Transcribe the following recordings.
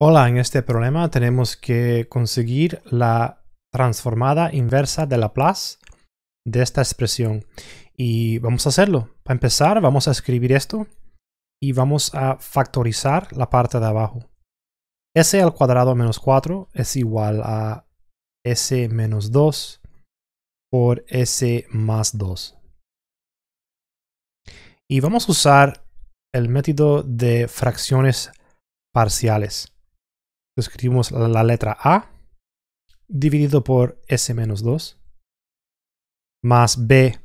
Hola, en este problema tenemos que conseguir la transformada inversa de Laplace de esta expresión. Y vamos a hacerlo. Para empezar, vamos a escribir esto y vamos a factorizar la parte de abajo. s al cuadrado menos 4 es igual a s menos 2 por s más 2. Y vamos a usar el método de fracciones parciales escribimos la letra A dividido por S menos 2 más B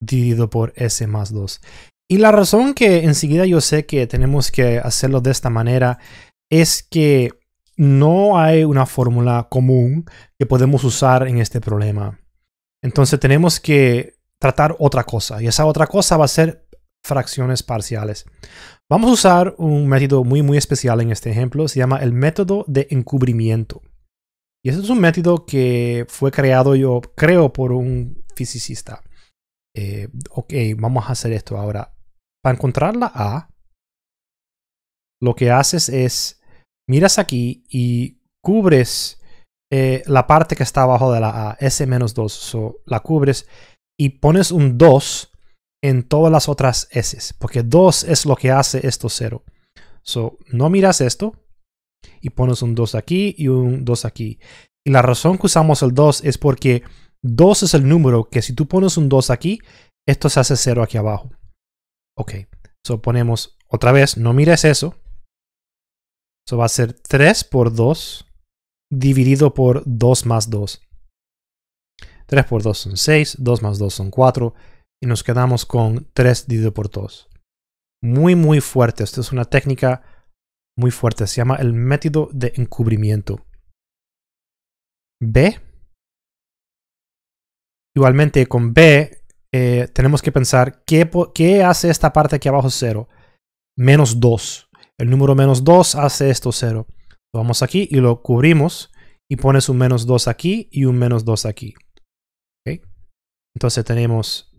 dividido por S más 2. Y la razón que enseguida yo sé que tenemos que hacerlo de esta manera es que no hay una fórmula común que podemos usar en este problema. Entonces tenemos que tratar otra cosa y esa otra cosa va a ser fracciones parciales. Vamos a usar un método muy muy especial en este ejemplo, se llama el método de encubrimiento. Y este es un método que fue creado yo creo por un fisicista. Eh, ok, vamos a hacer esto ahora. Para encontrar la A, lo que haces es miras aquí y cubres eh, la parte que está abajo de la A, S-2, so, la cubres y pones un 2 en todas las otras S, porque 2 es lo que hace esto 0. So, no miras esto y pones un 2 aquí y un 2 aquí. Y la razón que usamos el 2 es porque 2 es el número que si tú pones un 2 aquí, esto se hace 0 aquí abajo. Ok, so ponemos otra vez, no mires eso. Eso va a ser 3 por 2 dividido por 2 más 2. 3 por 2 son 6, 2 más 2 son 4, nos quedamos con 3 dividido por 2. Muy, muy fuerte. Esto es una técnica muy fuerte. Se llama el método de encubrimiento. B. Igualmente con B eh, tenemos que pensar ¿qué, hace esta parte aquí abajo 0. Menos 2. El número menos 2 hace esto 0. Vamos aquí y lo cubrimos y pones un menos 2 aquí y un menos 2 aquí. Entonces tenemos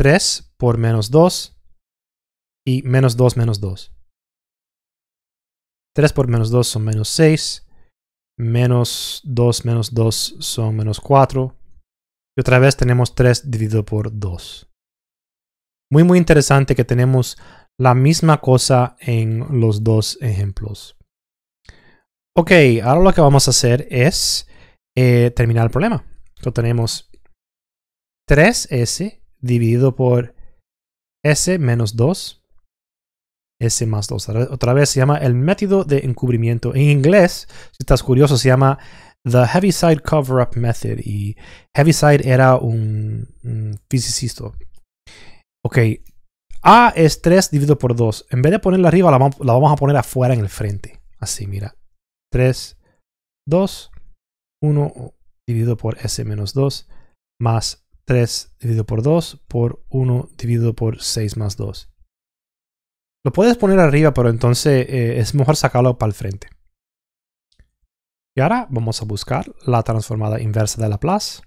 3 por menos 2 y menos 2 menos 2. 3 por menos 2 son menos 6, menos 2 menos 2 son menos 4 y otra vez tenemos 3 dividido por 2. Muy muy interesante que tenemos la misma cosa en los dos ejemplos. Ok, ahora lo que vamos a hacer es eh, terminar el problema. Entonces tenemos 3s dividido por S menos 2. S más 2. Otra vez se llama el método de encubrimiento. En inglés, si estás curioso, se llama The Heaviside Cover-Up Method. Y Heaviside era un, un fisicista. Ok. A es 3 dividido por 2. En vez de ponerla arriba, la, la vamos a poner afuera en el frente. Así, mira. 3, 2, 1 dividido por S menos 2 más 3 dividido por 2 por 1 dividido por 6 más 2. Lo puedes poner arriba, pero entonces eh, es mejor sacarlo para el frente. Y ahora vamos a buscar la transformada inversa de Laplace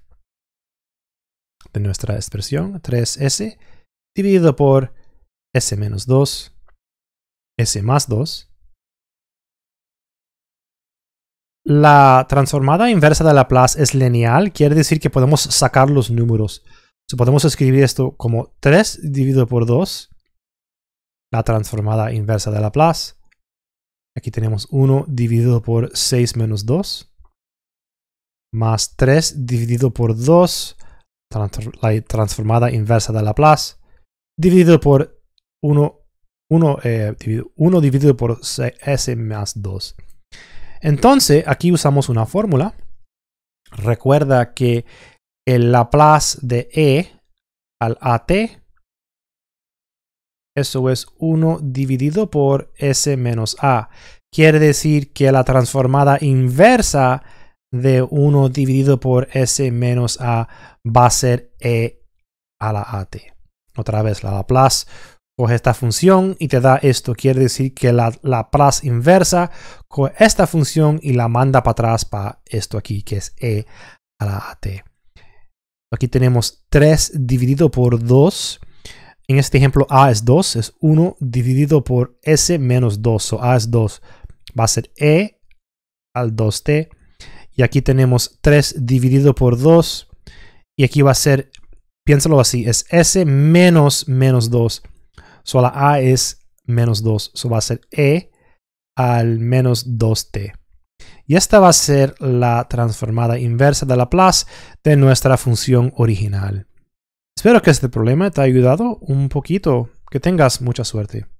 de nuestra expresión 3s dividido por s menos 2, s más 2 la transformada inversa de Laplace es lineal, quiere decir que podemos sacar los números. So, podemos escribir esto como 3 dividido por 2, la transformada inversa de Laplace. Aquí tenemos 1 dividido por 6 menos 2, más 3 dividido por 2, la transformada inversa de Laplace, dividido por 1, eh, dividido, por s más 2. Entonces, aquí usamos una fórmula. Recuerda que el Laplace de E al AT, eso es 1 dividido por S menos A. Quiere decir que la transformada inversa de 1 dividido por S menos A va a ser E a la AT. Otra vez, la Laplace coge esta función y te da esto. Quiere decir que la, la inversa coge esta función y la manda para atrás para esto aquí, que es e a la at. Aquí tenemos 3 dividido por 2. En este ejemplo a es 2, es 1 dividido por s menos 2. o a es 2. Va a ser e al 2t. Y aquí tenemos 3 dividido por 2. Y aquí va a ser, piénsalo así, es s menos menos 2 So la a es menos 2. So va a ser e al menos 2t. Y esta va a ser la transformada inversa de Laplace de nuestra función original. Espero que este problema te haya ayudado un poquito. Que tengas mucha suerte.